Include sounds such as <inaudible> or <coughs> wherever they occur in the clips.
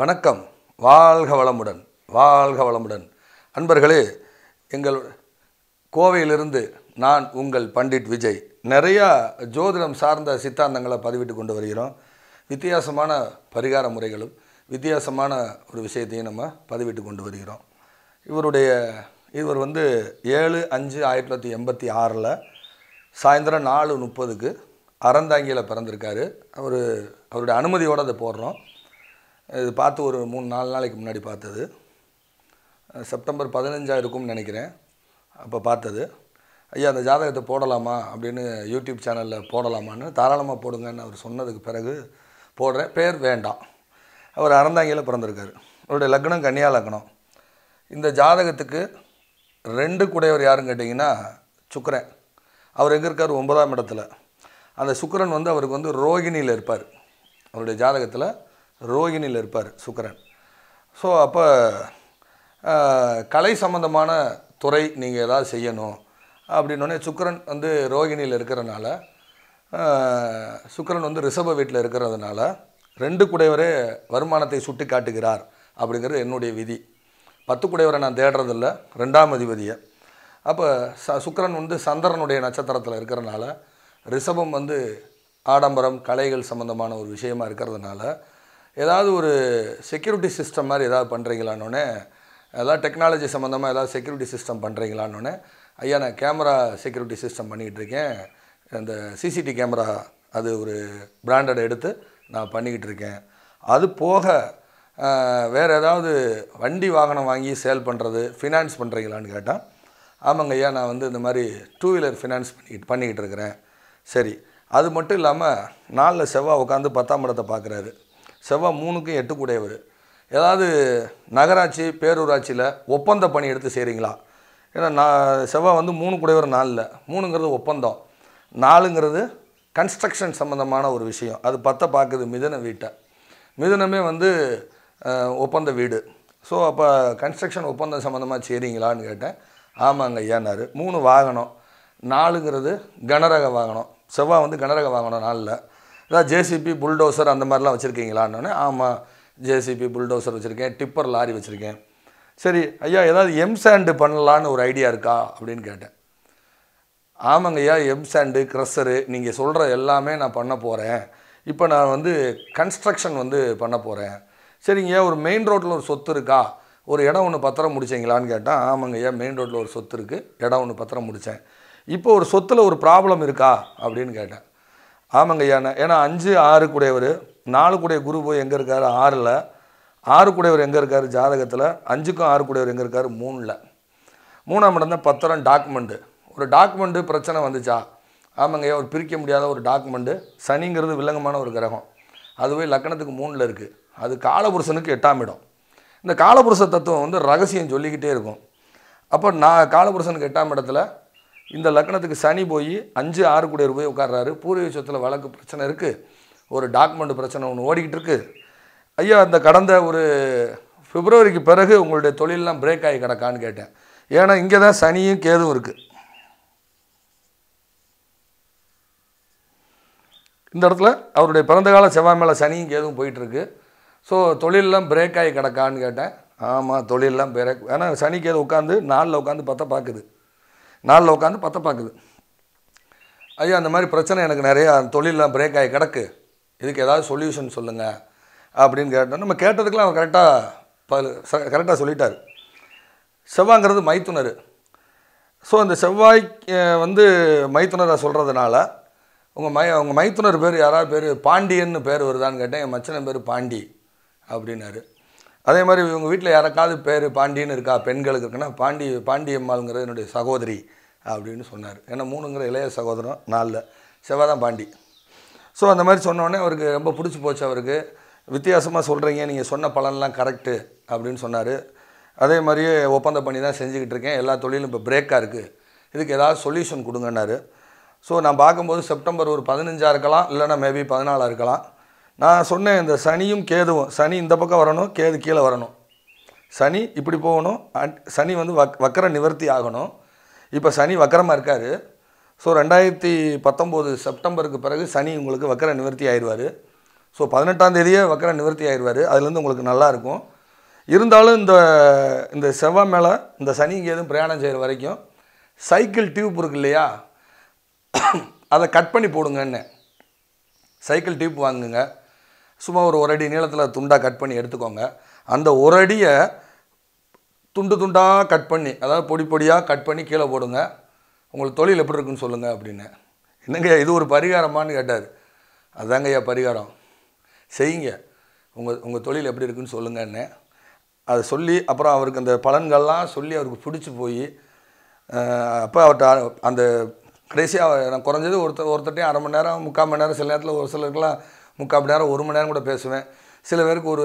வணக்கம் வாழ்க வளமுடன் வாழ்க வளமுடன் அன்பர்களே எங்கள் கோவையிலிருந்து நான் உங்கள் பண்டிட் விஜய் நிறையா ஜோதிடம் சார்ந்த சித்தாந்தங்களை பதிவிட்டு கொண்டு வருகிறோம் வித்தியாசமான பரிகார முறைகளும் வித்தியாசமான ஒரு விஷயத்தையும் நம்ம பதிவிட்டு கொண்டு வருகிறோம் இவருடைய இவர் வந்து ஏழு அஞ்சு ஆயிரத்தி தொள்ளாயிரத்தி எண்பத்தி ஆறில் சாயந்தரம் நாலு முப்பதுக்கு அறந்தாங்கியில் பிறந்திருக்காரு அவர் அவருடைய அனுமதியோடு அதை போடுறோம் இது பார்த்து ஒரு மூணு நாலு நாளைக்கு முன்னாடி பார்த்தது செப்டம்பர் பதினஞ்சாக இருக்கும்னு நினைக்கிறேன் அப்போ பார்த்தது ஐயா அந்த ஜாதகத்தை போடலாமா அப்படின்னு யூடியூப் சேனலில் போடலாமான்னு தாராளமாக போடுங்கன்னு அவர் சொன்னதுக்கு பிறகு போடுறேன் பேர் வேண்டாம் அவர் அறந்தாங்கியில் பிறந்திருக்கார் அவருடைய லக்னம் கன்னியா லக்னம் இந்த ஜாதகத்துக்கு ரெண்டு கூடையவர் யாருன்னு கேட்டிங்கன்னா சுக்கரன் அவர் எங்கே இருக்கார் ஒன்பதாம் இடத்துல அந்த சுக்கரன் வந்து அவருக்கு வந்து ரோகிணியில் இருப்பார் அவருடைய ஜாதகத்தில் ரோகிணியில் இருப்பார் சுக்கரன் ஸோ அப்போ கலை சம்மந்தமான துறை நீங்கள் ஏதாவது செய்யணும் அப்படின்னோடனே சுக்கரன் வந்து ரோகிணியில் இருக்கிறனால சுக்கரன் வந்து ரிஷப வீட்டில் இருக்கிறதுனால ரெண்டு குடைவரே வருமானத்தை சுட்டி காட்டுகிறார் அப்படிங்கிறது என்னுடைய விதி பத்து குடைவரை நான் தேடுறதில்ல ரெண்டாம் அதிபதியை அப்போ ச சுக்கரன் வந்து சந்திரனுடைய நட்சத்திரத்தில் இருக்கிறனால ரிஷபம் வந்து ஆடம்பரம் கலைகள் சம்மந்தமான ஒரு விஷயமாக இருக்கிறதுனால ஏதாவது ஒரு செக்யூரிட்டி சிஸ்டம் மாதிரி ஏதாவது பண்ணுறீங்களான்னொன்னே ஏதாவது டெக்னாலஜி சம்மந்தமாக ஏதாவது செக்யூரிட்டி சிஸ்டம் பண்ணுறீங்களான்னொன்னே ஐயா நான் கேமரா செக்யூரிட்டி சிஸ்டம் பண்ணிக்கிட்டு இருக்கேன் அந்த சிசிடி கேமரா அது ஒரு பிராண்டட் எடுத்து நான் பண்ணிக்கிட்டு இருக்கேன் அது போக வேறு ஏதாவது வண்டி வாகனம் வாங்கி சேல் பண்ணுறது ஃபினான்ஸ் பண்ணுறீங்களான்னு கேட்டால் ஆமாங்க ஐயா நான் வந்து இந்த மாதிரி டூ வீலர் ஃபினான்ஸ் பண்ணிக்கிட்டு பண்ணிக்கிட்டு இருக்கிறேன் சரி அது மட்டும் இல்லாமல் நாளில் செவ்வாய் உட்காந்து பத்தாம் படத்தை பார்க்குறாரு செவ்வாய் மூணுக்கும் எட்டு கூடையவர் ஏதாவது நகராட்சி பேரூராட்சியில் ஒப்பந்த பணி எடுத்து செய்கிறீங்களா ஏன்னா நான் செவ்வாய் வந்து மூணு கூடையவர் நாலில் மூணுங்கிறது ஒப்பந்தம் நாலுங்கிறது கன்ஸ்ட்ரக்ஷன் சம்மந்தமான ஒரு விஷயம் அது பற்ற பார்க்குது மிதன வீட்டை மிதனமே வந்து ஒப்பந்த வீடு ஸோ அப்போ கன்ஸ்ட்ரக்ஷன் ஒப்பந்தம் சம்மந்தமாக செய்கிறீங்களான்னு கேட்டேன் ஆமாங்க ஐயானார் மூணு வாகனம் நாலுங்கிறது கனரக வாகனம் செவ்வாய் வந்து கனரக வாகனம் நாளில் ஏதாவது ஜேசிபி புல்டோசர் அந்த மாதிரிலாம் வச்சுருக்கீங்களான்னு ஆமாம் ஜேசிபி புல்டோசர் வச்சுருக்கேன் டிப்பர் லாரி வச்சுருக்கேன் சரி ஐயா ஏதாவது எம் சாண்டு பண்ணலான்னு ஒரு ஐடியா இருக்கா அப்படின்னு கேட்டேன் ஆமாங்க ஐயா எம் சாண்டு க்ரெஷரு நீங்கள் சொல்கிற எல்லாமே நான் பண்ண போகிறேன் இப்போ நான் வந்து கன்ஸ்ட்ரக்ஷன் வந்து பண்ண போகிறேன் சரிங்க ஐயா ஒரு மெயின் ரோட்டில் ஒரு சொத்து இருக்கா ஒரு இடம் ஒன்று பத்திரம் முடிச்சிங்களான்னு கேட்டால் ஆமாங்க ஐயா மெயின் ரோட்டில் ஒரு சொத்து இருக்குது இடம் ஒன்று பத்திரம் முடித்தேன் இப்போ ஒரு சொத்தில் ஒரு ப்ராப்ளம் இருக்கா அப்படின்னு கேட்டேன் ஆமாங்க ஐயா ஏன்னா அஞ்சு ஆறு கூடையவர் நாலு கூடைய குரு போய் எங்கே இருக்கார் ஆறில் ஆறு கூடையவர் எங்கே இருக்கார் ஜாதகத்தில் அஞ்சுக்கும் ஆறு கூடையவர் எங்கே இருக்கார் மூணில் மூணாம் இடம் தான் பத்திரம் டாக்குமெண்ட்டு ஒரு டாக்குமெண்ட்டு பிரச்சனை வந்துச்சா ஆமாங்க ஐயா ஒரு பிரிக்க முடியாத ஒரு டாக்குமெண்ட்டு சனிங்கிறது வில்லங்கமான ஒரு கிரகம் அதுவே லக்கணத்துக்கு மூணில் இருக்குது அது காலபுருஷனுக்கு எட்டாம் இடம் இந்த காலபுருஷ தத்துவம் வந்து ரகசியம் சொல்லிக்கிட்டே இருக்கும் அப்போ நான் காலபுருஷனுக்கு எட்டாம் இடத்துல இந்த லக்னத்துக்கு சனி போய் அஞ்சு ஆறு கூடிய போய் உட்கார்றாரு பூர்வீக சொத்தில் வழக்கு பிரச்சனை இருக்குது ஒரு டாக்குமெண்ட் பிரச்சனை ஒன்று ஓடிக்கிட்டு இருக்குது ஐயா அந்த கடந்த ஒரு பிப்ரவரிக்கு பிறகு உங்களுடைய தொழிலெலாம் பிரேக் ஆகி கிடக்கான்னு கேட்டேன் ஏன்னா இங்கே தான் சனியும் கேதும் இருக்குது இந்த இடத்துல அவருடைய பிறந்தகால செவ்வாய் மேலே சனியும் கேதும் போயிட்டுருக்கு ஸோ தொழிலெலாம் பிரேக் ஆகி கிடக்கான்னு கேட்டேன் ஆமாம் தொழிலெலாம் பிரேக் ஏன்னா சனி கேது உட்காந்து நாளில் உட்காந்து பார்த்தா பார்க்குது நாளில் உட்காந்து பற்ற பார்க்குது ஐயா அந்த மாதிரி பிரச்சனை எனக்கு நிறையா தொழிலெலாம் பிரேக் ஆகி கிடக்கு இதுக்கு ஏதாவது சொல்யூஷன் சொல்லுங்கள் அப்படின்னு கேட்டோம் நம்ம கேட்டதுக்கெலாம் அவர் கரெக்டாக பல் கரெக்டாக சொல்லிட்டார் செவ்வாங்கிறது மைத்துனர் ஸோ இந்த செவ்வாய் வந்து மைத்துனராக சொல்கிறதுனால உங்கள் மை உங்கள் மைத்துனர் பேர் யாராவது பேர் பாண்டியன்னு பேர் வருதான்னு கேட்டேன் என் மச்சனை பேர் பாண்டி அப்படின்னாரு அதே மாதிரி இவங்க வீட்டில் யாருக்காவது பேர் பாண்டின்னு இருக்கா பெண்களுக்கு இருக்குன்னா பாண்டி பாண்டியம்மாளுங்கிற என்னுடைய சகோதரி அப்படின்னு சொன்னார் ஏன்னா மூணுங்கிற இளைய சகோதரம் நாலில் செவ்வாதான் பாண்டி ஸோ அந்த மாதிரி சொன்னோடனே அவருக்கு ரொம்ப பிடிச்சி போச்சு அவருக்கு வித்தியாசமாக சொல்கிறீங்க நீங்கள் சொன்ன பலன்லாம் கரெக்டு அப்படின்னு சொன்னார் அதே மாதிரியே ஒப்பந்தம் பண்ணி தான் செஞ்சுக்கிட்டு இருக்கேன் எல்லா தொழிலும் இப்போ பிரேக்காக இருக்குது இதுக்கு ஏதாவது சொல்யூஷன் கொடுங்கன்னாரு ஸோ நான் பார்க்கும்போது செப்டம்பர் ஒரு பதினஞ்சாக இருக்கலாம் இல்லைனா மேபி பதினாலாக இருக்கலாம் நான் சொன்னேன் இந்த சனியும் கேதுவும் சனி இந்த பக்கம் வரணும் கேது கீழே வரணும் சனி இப்படி போகணும் சனி வந்து வக் வக்கர நிவர்த்தி ஆகணும் இப்போ சனி வக்கரமாக இருக்கார் ஸோ ரெண்டாயிரத்தி பத்தொம்போது செப்டம்பருக்கு பிறகு சனி உங்களுக்கு வக்கர நிவர்த்தி ஆயிடுவார் ஸோ பதினெட்டாம் தேதியே வக்கர நிவர்த்தி ஆயிடுவார் அதுலேருந்து உங்களுக்கு நல்லாயிருக்கும் இருந்தாலும் இந்த இந்த செவ்வாய் மேலே இந்த சனி எதுவும் பிரயாணம் செய்கிற வரைக்கும் சைக்கிள் டியூப் இருக்கு இல்லையா <coughs> அதை கட் பண்ணி போடுங்கன்னு சைக்கிள் டியூப் வாங்குங்க சும்மா ஒரு ஒரு அடி நீளத்தில் துண்டாக கட் பண்ணி எடுத்துக்கோங்க அந்த ஒரு அடியை துண்டு துண்டாக கட் பண்ணி அதாவது பொடி பொடியாக கட் பண்ணி கீழே போடுங்க உங்களுக்கு தொழில் எப்படி இருக்குன்னு சொல்லுங்கள் அப்படின்னு என்னங்க இது ஒரு பரிகாரமானு கேட்டார் அதுதாங்க ஐயா பரிகாரம் செய்யுங்க உங்கள் உங்கள் தொழில் எப்படி இருக்குன்னு சொல்லுங்கன்னு அதை சொல்லி அப்புறம் அவருக்கு அந்த பலன்கள்லாம் சொல்லி அவருக்கு பிடிச்சி போய் அப்போ அவர்கிட்ட அந்த கடைசியாக நான் குறைஞ்சது ஒருத்த ஒருத்தட்டையும் அரை மணி நேரம் முக்கால் மணி நேரம் சில நேரத்தில் ஒரு சிலருக்கெல்லாம் முக்கால் மணி நேரம் ஒரு மணி நேரம் கூட பேசுவேன் சில பேருக்கு ஒரு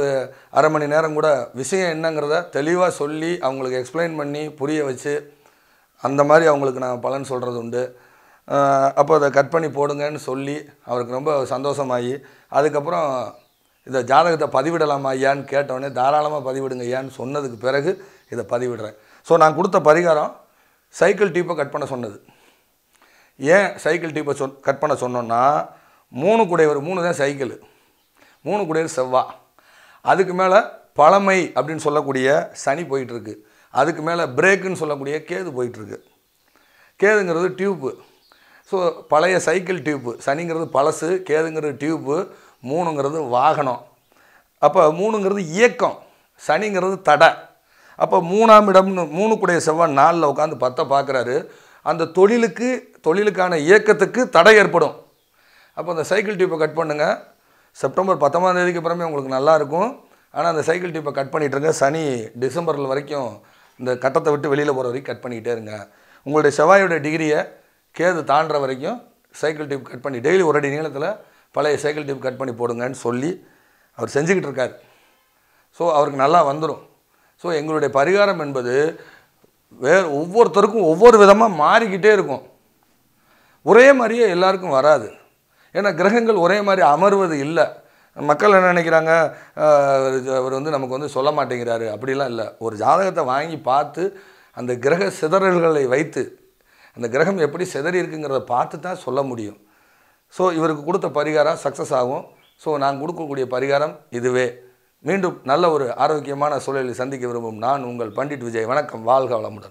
அரை மணி நேரம் கூட விஷயம் என்னங்கிறத தெளிவாக சொல்லி அவங்களுக்கு எக்ஸ்பிளைன் பண்ணி புரிய வச்சு அந்த மாதிரி அவங்களுக்கு நான் பலன் சொல்கிறது உண்டு அப்போ அதை கட் பண்ணி போடுங்கன்னு சொல்லி அவருக்கு ரொம்ப சந்தோஷமாகி அதுக்கப்புறம் இந்த ஜாதகத்தை பதிவிடலாமா ஐயான்னு கேட்டோடனே தாராளமாக பதிவிடுங்க ஐயான்னு சொன்னதுக்கு பிறகு இதை பதிவிடுறேன் ஸோ நான் கொடுத்த பரிகாரம் சைக்கிள் டீப்பை கட் பண்ண சொன்னது ஏன் சைக்கிள் டீப்பை சொ கட் பண்ண சொன்னோன்னா மூணு குடைவர் மூணு தான் சைக்கிள் மூணு குடைவர் செவ்வா அதுக்கு மேலே பழமை அப்படின்னு சொல்லக்கூடிய சனி போயிட்டுருக்கு அதுக்கு மேலே பிரேக்குன்னு சொல்லக்கூடிய கேது போயிட்டுருக்கு கேதுங்கிறது டியூப்பு ஸோ பழைய சைக்கிள் டியூப்பு சனிங்கிறது பழசு கேதுங்கிறது டியூப்பு மூணுங்கிறது வாகனம் அப்போ மூணுங்கிறது இயக்கம் சனிங்கிறது தடை அப்போ மூணாம் இடம்னு மூணு கூடிய செவ்வாய் நாளில் உட்காந்து பத்தை பார்க்குறாரு அந்த தொழிலுக்கு தொழிலுக்கான இயக்கத்துக்கு தடை ஏற்படும் அப்போ அந்த சைக்கிள் டியூப்பை கட் பண்ணுங்கள் செப்டம்பர் பத்தொம்பதாம் தேதிக்கு அப்புறமே உங்களுக்கு நல்லாயிருக்கும் ஆனால் அந்த சைக்கிள் டியூப்பை கட் இருங்க சனி டிசம்பரில் வரைக்கும் இந்த கட்டத்தை விட்டு வெளியில் போகிற வரைக்கும் கட் பண்ணிக்கிட்டே இருங்க உங்களுடைய செவ்வாயோட டிகிரியை கேது தாண்டுற வரைக்கும் சைக்கிள் டியூப் கட் பண்ணி டெய்லி ஒரு அடி நீளத்தில் பழைய சைக்கிள் டியூப் கட் பண்ணி போடுங்கன்னு சொல்லி அவர் செஞ்சுக்கிட்டு இருக்கார் ஸோ அவருக்கு நல்லா வந்துடும் ஸோ எங்களுடைய பரிகாரம் என்பது வேறு ஒவ்வொருத்தருக்கும் ஒவ்வொரு விதமாக மாறிக்கிட்டே இருக்கும் ஒரே மாதிரியே எல்லாருக்கும் வராது ஏன்னா கிரகங்கள் ஒரே மாதிரி அமர்வது இல்லை மக்கள் என்ன நினைக்கிறாங்க அவர் வந்து நமக்கு வந்து சொல்ல மாட்டேங்கிறாரு அப்படிலாம் இல்லை ஒரு ஜாதகத்தை வாங்கி பார்த்து அந்த கிரக சிதறல்களை வைத்து அந்த கிரகம் எப்படி சிதறி இருக்குங்கிறத பார்த்து தான் சொல்ல முடியும் ஸோ இவருக்கு கொடுத்த பரிகாரம் சக்ஸஸ் ஆகும் ஸோ நான் கொடுக்கக்கூடிய பரிகாரம் இதுவே மீண்டும் நல்ல ஒரு ஆரோக்கியமான சூழலில் சந்திக்க விரும்பும் நான் உங்கள் பண்டிட் விஜய் வணக்கம் வாழ்க வளமுடன்